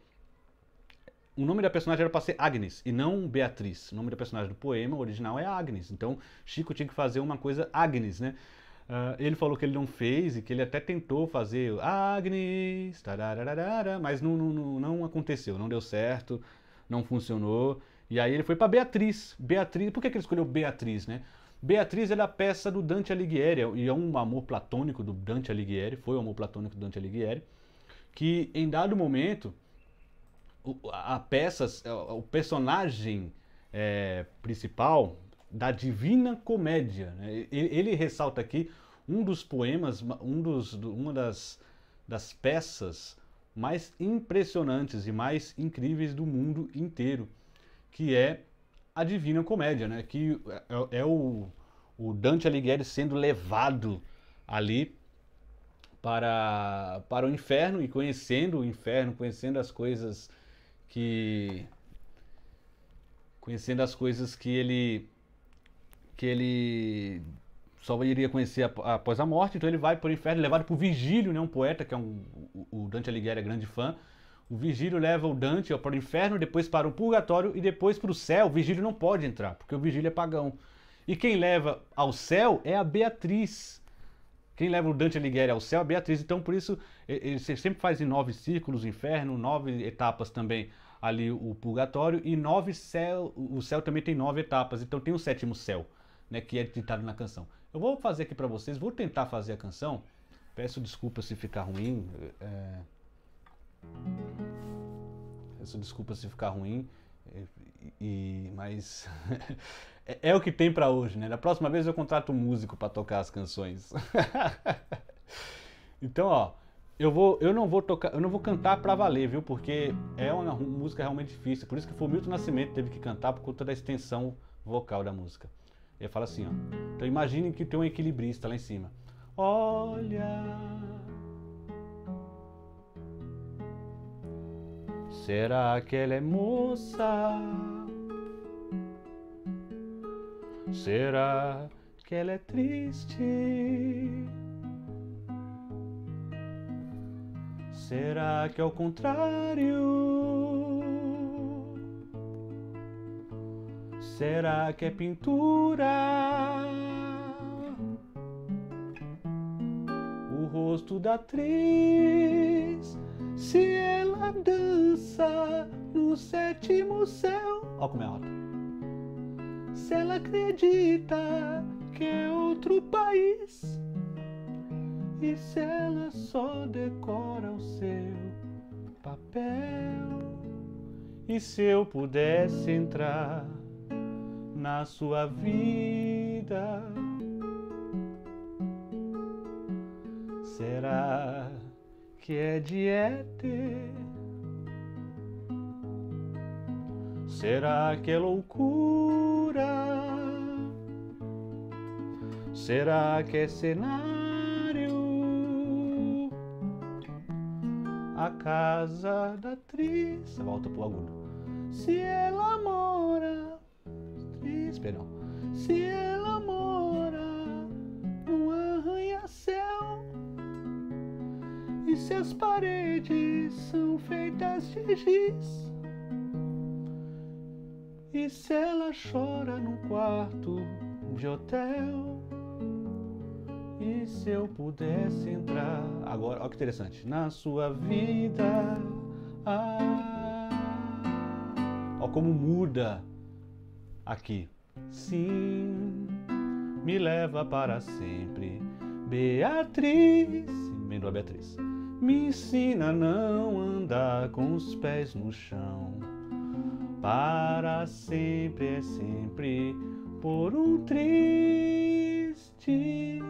o nome da personagem era para ser Agnes e não Beatriz. O nome da personagem do poema original é Agnes, então Chico tinha que fazer uma coisa Agnes, né? Uh, ele falou que ele não fez e que ele até tentou fazer o Agnes, mas não, não, não aconteceu, não deu certo, não funcionou. E aí ele foi para Beatriz. Beatriz, por que, que ele escolheu Beatriz, né? Beatriz é a peça do Dante Alighieri, e é um amor platônico do Dante Alighieri, foi o um amor platônico do Dante Alighieri, que em dado momento, a peça, o personagem é, principal, da Divina Comédia. Né? Ele ressalta aqui um dos poemas, um dos, uma das, das peças mais impressionantes e mais incríveis do mundo inteiro, que é a Divina Comédia, né? que é, é, é o, o Dante Alighieri sendo levado ali para, para o inferno e conhecendo o inferno, conhecendo as coisas que conhecendo as coisas que ele que ele só iria conhecer após a morte, então ele vai para o inferno, levado por Virgílio, né, um poeta, que é um, o Dante Alighieri é grande fã. O Virgílio leva o Dante para o inferno, depois para o purgatório e depois para o céu. O Virgílio não pode entrar, porque o Virgílio é pagão. E quem leva ao céu é a Beatriz. Quem leva o Dante Alighieri ao céu é a Beatriz. Então, por isso, ele sempre faz em nove círculos o inferno, nove etapas também ali o purgatório e nove céu. O céu também tem nove etapas, então tem o sétimo céu né, que é ditado na canção. Eu vou fazer aqui para vocês, vou tentar fazer a canção. Peço desculpa se ficar ruim. É... Peço desculpa se ficar ruim. É, e, mas é, é, o que tem para hoje, né? Da próxima vez eu contrato um músico para tocar as canções. então, ó, eu vou, eu não vou tocar, eu não vou cantar para valer, viu? Porque é uma música realmente difícil. Por isso que foi o Milton Nascimento que teve que cantar por conta da extensão vocal da música. E fala assim, ó. Então imagine que tem um equilibrista lá em cima. Olha. Será que ela é moça? Será que ela é triste? Será que é o contrário? Será que é pintura? O rosto da atriz, se ela dança no sétimo céu. Ó, como é alto. Se ela acredita que é outro país, e se ela só decora o seu papel. E se eu pudesse entrar na sua vida. Será que é de éter? Será que é loucura? Será que é cenário? A casa da atriz. Volta pro agudo. Se ela mora Esperão. Se ela mora num arranha-céu e suas paredes são feitas de giz. E se ela chora num quarto de hotel? E se eu pudesse entrar agora, olha que interessante, na sua vida? Ah, olha como muda aqui. Sim, me leva para sempre. Beatriz, Mendo a Beatriz, me ensina a não andar com os pés no chão. Para sempre é sempre por um tristes.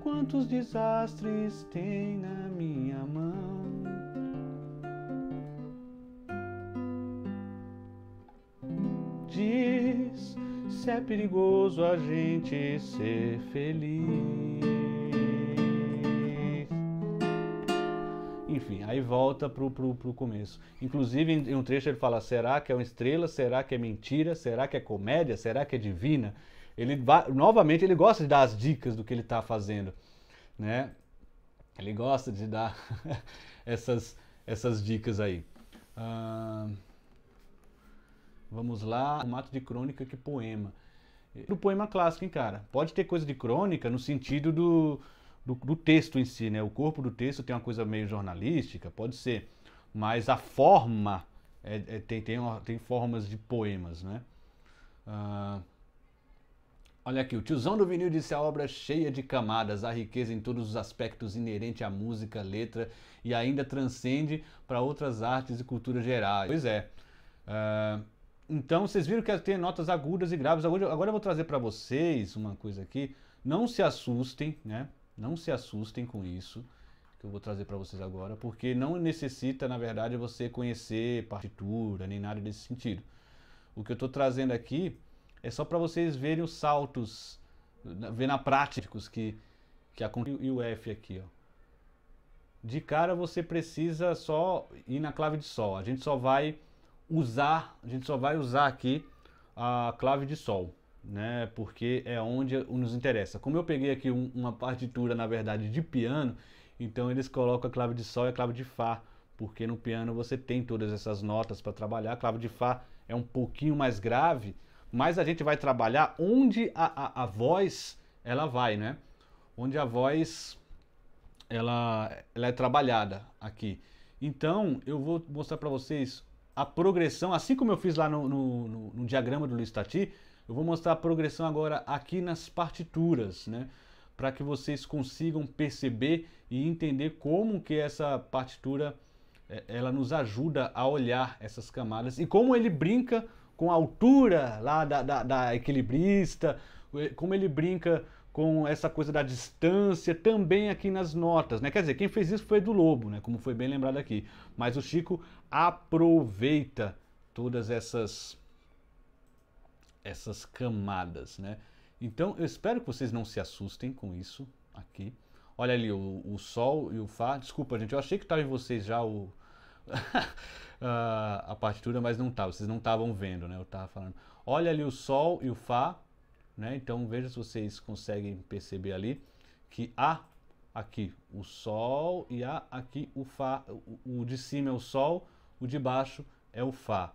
Quantos desastres tem na minha se é perigoso a gente ser feliz. Enfim, aí volta pro, pro, pro começo. Inclusive, em um trecho ele fala: será que é uma estrela? Será que é mentira? Será que é comédia? Será que é divina? Ele novamente, ele gosta de dar as dicas do que ele está fazendo, né? Ele gosta de dar essas, essas dicas aí. Uh... Vamos lá, formato de crônica que é poema. Do poema clássico, hein, cara? Pode ter coisa de crônica no sentido do, do, do texto em si, né? O corpo do texto tem uma coisa meio jornalística, pode ser. Mas a forma é, é, tem, tem, tem formas de poemas, né? Uh, olha aqui, o tiozão do vinil disse a obra cheia de camadas, a riqueza em todos os aspectos inerente à música, letra e ainda transcende para outras artes e culturas gerais. Pois é. Uh, então, vocês viram que tem notas agudas e graves. Agora, eu vou trazer para vocês uma coisa aqui. Não se assustem, né? Não se assustem com isso que eu vou trazer para vocês agora, porque não necessita, na verdade, você conhecer partitura nem nada desse sentido. O que eu estou trazendo aqui é só para vocês verem os saltos, ver na prática que que acontece e o F aqui, ó. De cara você precisa só ir na clave de sol. A gente só vai usar, a gente só vai usar aqui a clave de sol, né? Porque é onde nos interessa. Como eu peguei aqui um, uma partitura, na verdade, de piano, então eles colocam a clave de sol e a clave de fá, porque no piano você tem todas essas notas para trabalhar. A clave de fá é um pouquinho mais grave, mas a gente vai trabalhar onde a, a, a voz ela vai, né? Onde a voz ela, ela é trabalhada aqui. Então eu vou mostrar para vocês a progressão, assim como eu fiz lá no, no, no, no diagrama do Luiz Tati, eu vou mostrar a progressão agora aqui nas partituras, né? Para que vocês consigam perceber e entender como que essa partitura é, ela nos ajuda a olhar essas camadas e como ele brinca com a altura lá da, da, da equilibrista, é, como ele brinca com essa coisa da distância também aqui nas notas, né? Quer dizer, quem fez isso foi do Lobo, né? Como foi bem lembrado aqui. Mas o Chico aproveita todas essas essas camadas, né? Então, eu espero que vocês não se assustem com isso aqui. Olha ali o, o sol e o fá. Desculpa, gente, eu achei que estava em vocês já o a partitura, mas não estava. Vocês não estavam vendo, né? Eu tava falando. Olha ali o sol e o fá né? Então veja se vocês conseguem perceber ali que há aqui o Sol e há aqui o Fá. O, o de cima é o Sol, o de baixo é o Fá.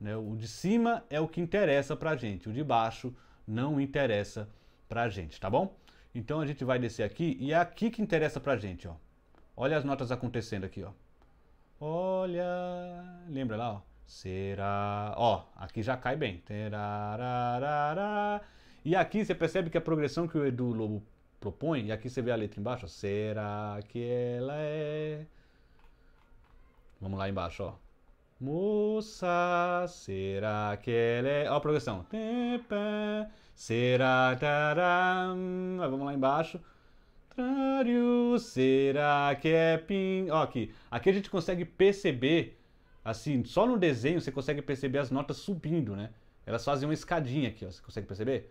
Né? O de cima é o que interessa para gente, o de baixo não interessa para gente, tá bom? Então a gente vai descer aqui e é aqui que interessa para gente, ó. Olha as notas acontecendo aqui, ó. Olha, lembra lá, ó. Será, ó, aqui já cai bem. Terararara. E aqui você percebe que a progressão que o Edu Lobo propõe, e aqui você vê a letra embaixo, ó, será que ela é... Vamos lá embaixo, ó. Moça, será que ela é... Ó a progressão. Será... Taram. Aí vamos lá embaixo. Será que é pin... Ó aqui. Aqui a gente consegue perceber, assim, só no desenho você consegue perceber as notas subindo, né? Elas fazem uma escadinha aqui, ó. Você consegue perceber?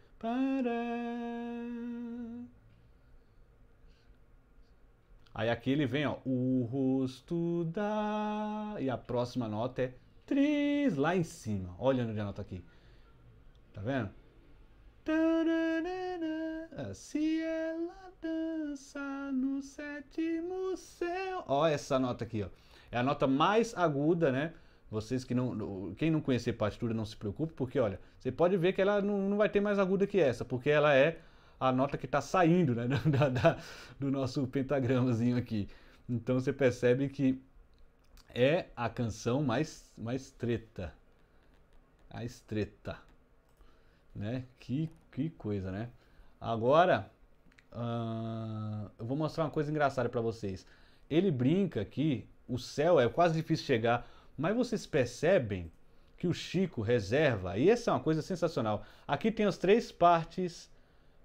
Aí aqui ele vem, ó, o rosto da... E a próxima nota é três lá em cima. Olha onde a nota aqui. Tá vendo? Ah, se ela dança no sétimo céu... Ó essa nota aqui, ó. É a nota mais aguda, né? Vocês que não. Quem não conhecer partitura, não se preocupe, porque olha, você pode ver que ela não, não vai ter mais aguda que essa, porque ela é a nota que está saindo né, da, da, do nosso pentagramazinho aqui. Então você percebe que é a canção mais, mais treta. A estreta. Né? Que, que coisa, né? Agora, uh, eu vou mostrar uma coisa engraçada para vocês. Ele brinca que o céu é quase difícil chegar mas vocês percebem que o Chico reserva, e essa é uma coisa sensacional. Aqui tem as três partes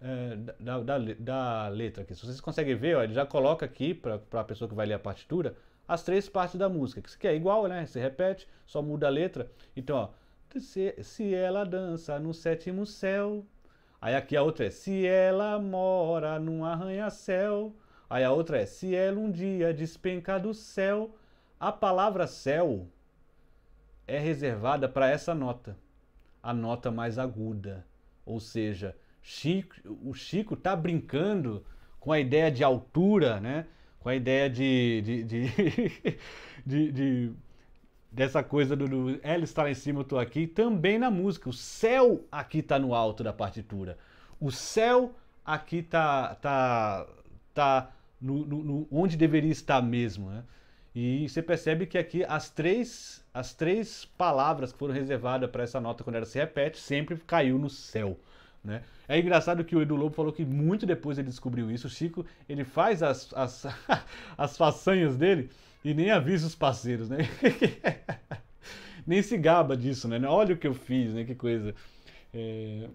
é, da, da, da, letra. Aqui. Se vocês conseguem ver, ó, ele já coloca aqui para a pessoa que vai ler a partitura as três partes da música, que é igual, né? Se repete, só muda a letra. Então, ó, se, se ela dança no sétimo céu. Aí aqui a outra é se ela mora num arranha-céu. Aí a outra é se ela um dia despencar do céu. A palavra céu é reservada para essa nota, a nota mais aguda. Ou seja, Chico, o Chico está brincando com a ideia de altura, né? com a ideia de, de, de, de, de dessa coisa do, do, ela estar em cima, eu estou aqui, também na música. O céu aqui está no alto da partitura. O céu aqui está tá, tá no, no, no, onde deveria estar mesmo. Né? E você percebe que aqui as três, as três palavras que foram reservadas para essa nota quando ela se repete sempre caiu no céu. Né? É engraçado que o Edu Lobo falou que muito depois ele descobriu isso. O Chico ele faz as, as, as façanhas dele e nem avisa os parceiros, né? nem se gaba disso, né? Olha o que eu fiz, né? Que coisa. É...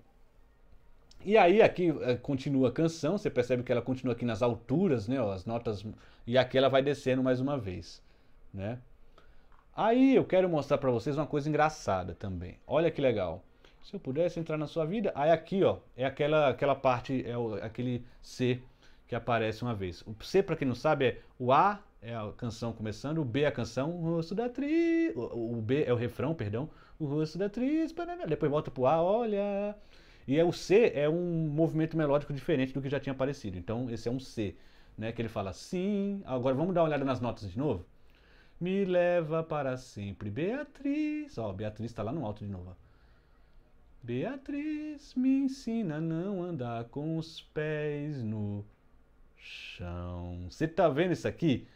E aí aqui eh, continua a canção, você percebe que ela continua aqui nas alturas, né, ó, as notas, e aqui ela vai descendo mais uma vez, né? Aí eu quero mostrar para vocês uma coisa engraçada também. Olha que legal. Se eu pudesse entrar na sua vida, aí aqui, ó, é aquela aquela parte é o, aquele C que aparece uma vez. O C para quem não sabe é o A é a canção começando, o B é a canção, o rosto da atriz, o, o B é o refrão, perdão, o rosto da atriz, depois volta pro A, olha, e é o C é um movimento melódico diferente do que já tinha aparecido. Então esse é um C, né? Que ele fala sim. Agora vamos dar uma olhada nas notas de novo. Me leva para sempre, Beatriz. Ó, Beatriz está lá no alto de novo. Ó. Beatriz me ensina a não andar com os pés no chão. Você está vendo isso aqui?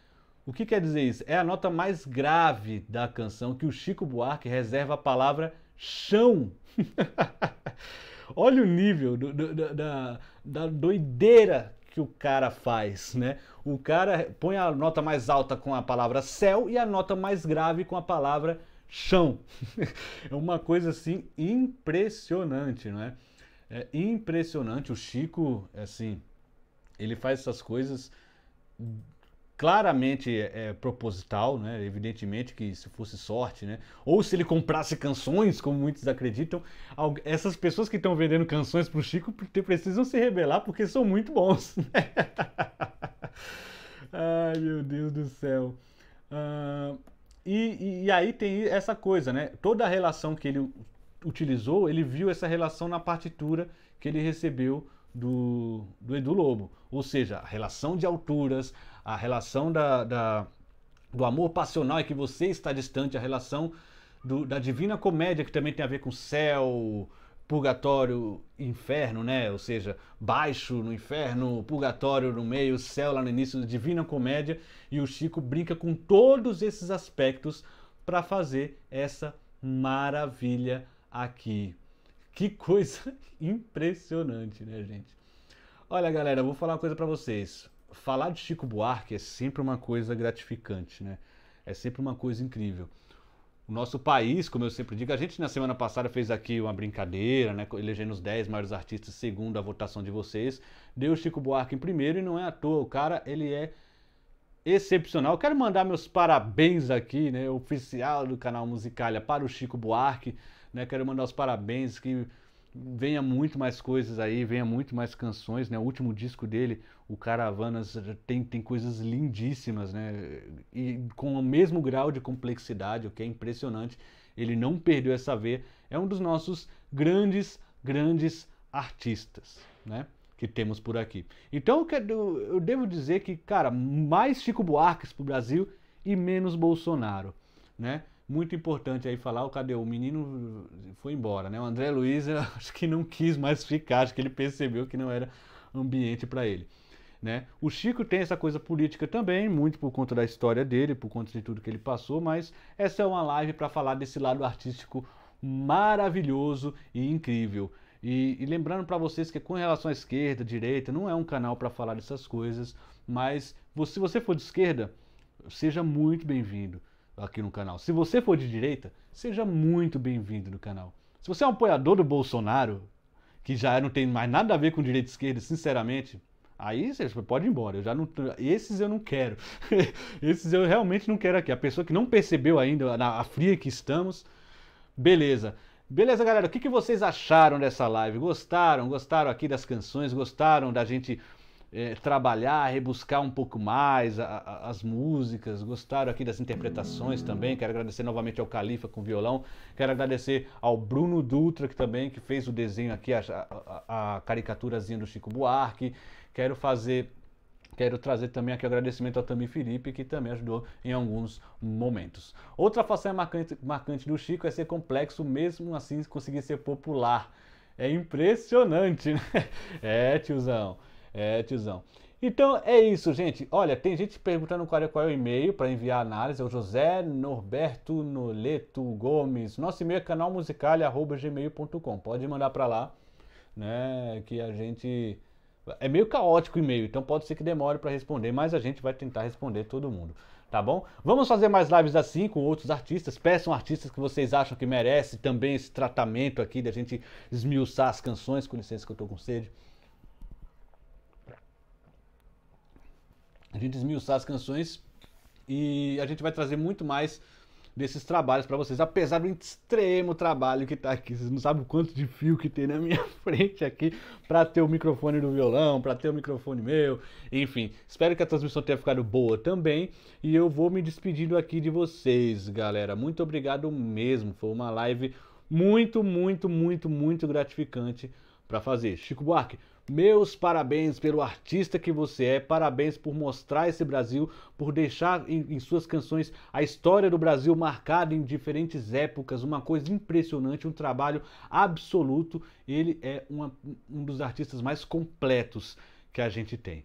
O que quer dizer isso? É a nota mais grave da canção que o Chico Buarque reserva a palavra chão. Olha o nível do, do, da, da doideira que o cara faz, né? O cara põe a nota mais alta com a palavra céu e a nota mais grave com a palavra chão. é uma coisa assim impressionante, não é? É impressionante. O Chico, é assim, ele faz essas coisas claramente é, proposital, né? evidentemente que se fosse sorte, né? ou se ele comprasse canções, como muitos acreditam, essas pessoas que estão vendendo canções para o Chico precisam se rebelar porque são muito bons. Né? Ai meu Deus do céu. Uh, e, e aí tem essa coisa, né? Toda a relação que ele utilizou, ele viu essa relação na partitura que ele recebeu do, do Edu Lobo. Ou seja, a relação de alturas, a relação da, da, do amor passional é que você está distante, a relação do, da divina comédia, que também tem a ver com céu, purgatório, inferno, né? Ou seja, baixo no inferno, purgatório no meio, céu lá no início, divina comédia. E o Chico brinca com todos esses aspectos para fazer essa maravilha aqui. Que coisa impressionante, né, gente? Olha, galera, vou falar uma coisa para vocês falar de Chico Buarque é sempre uma coisa gratificante, né? É sempre uma coisa incrível. O nosso país, como eu sempre digo, a gente na semana passada fez aqui uma brincadeira, né? Elegendo os 10 maiores artistas segundo a votação de vocês. Deu Chico Buarque em primeiro e não é à toa. O cara, ele é excepcional. Eu quero mandar meus parabéns aqui, né? Oficial do canal Musicalia para o Chico Buarque, né? Quero mandar os parabéns que venha muito mais coisas aí, venha muito mais canções, né? O último disco dele, o Caravanas, tem, tem coisas lindíssimas, né? E com o mesmo grau de complexidade, o que é impressionante. Ele não perdeu essa veia. É um dos nossos grandes, grandes artistas, né? Que temos por aqui. Então eu devo dizer que, cara, mais Chico Buarques pro Brasil e menos Bolsonaro, né? muito importante aí falar, o cadê o menino foi embora, né? O André Luiz acho que não quis mais ficar, acho que ele percebeu que não era ambiente para ele, né? O Chico tem essa coisa política também, muito por conta da história dele, por conta de tudo que ele passou, mas essa é uma live para falar desse lado artístico maravilhoso e incrível. E, e lembrando para vocês que com relação à esquerda, direita, não é um canal para falar dessas coisas, mas se você for de esquerda, seja muito bem-vindo aqui no canal. Se você for de direita, seja muito bem-vindo no canal. Se você é um apoiador do Bolsonaro, que já não tem mais nada a ver com direita e esquerda, sinceramente, aí você pode ir embora. Eu já não, esses eu não quero. esses eu realmente não quero aqui. A pessoa que não percebeu ainda a, a fria que estamos, beleza. Beleza, galera? O que, que vocês acharam dessa live? Gostaram? Gostaram aqui das canções? Gostaram da gente é, trabalhar, rebuscar um pouco mais a, a, as músicas, gostaram aqui das interpretações também. Quero agradecer novamente ao Califa com violão, quero agradecer ao Bruno Dutra, que também que fez o desenho aqui, a, a caricaturazinha do Chico Buarque. Quero fazer Quero trazer também aqui o agradecimento ao Tami Felipe, que também ajudou em alguns momentos. Outra façanha marcante, marcante do Chico é ser complexo, mesmo assim conseguir ser popular. É impressionante, né? É, tiozão. É, tiozão. Então é isso, gente. Olha, tem gente perguntando qual é, qual é o e-mail para enviar análise. É o José Norberto Noleto Gomes. Nosso e-mail é canalmusical.gmail.com. Pode mandar para lá, né? Que a gente. É meio caótico o e-mail, então pode ser que demore para responder, mas a gente vai tentar responder todo mundo, tá bom? Vamos fazer mais lives assim com outros artistas. Peçam artistas que vocês acham que merece também esse tratamento aqui da gente esmiuçar as canções. Com licença que eu tô com sede. a gente esmiuçar as canções e a gente vai trazer muito mais desses trabalhos para vocês, apesar do extremo trabalho que está aqui. Vocês não sabem o quanto de fio que tem na minha frente aqui para ter o microfone do violão, para ter o microfone meu, enfim. Espero que a transmissão tenha ficado boa também e eu vou me despedindo aqui de vocês, galera. Muito obrigado mesmo. Foi uma live muito, muito, muito, muito gratificante para fazer. Chico Buarque meus parabéns pelo artista que você é, parabéns por mostrar esse Brasil, por deixar em, em, suas canções a história do Brasil marcada em diferentes épocas, uma coisa impressionante, um trabalho absoluto. Ele é uma, um dos artistas mais completos que a gente tem.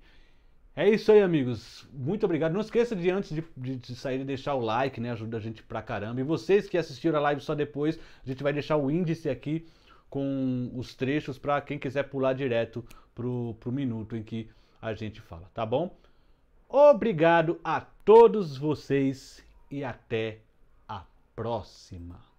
É isso aí, amigos. Muito obrigado. Não esqueça de, antes de, de, de sair, deixar o like, né? Ajuda a gente pra caramba. E vocês que assistiram a live só depois, a gente vai deixar o índice aqui com os trechos para quem quiser pular direto pro, o minuto em que a gente fala, tá bom? Obrigado a todos vocês e até a próxima.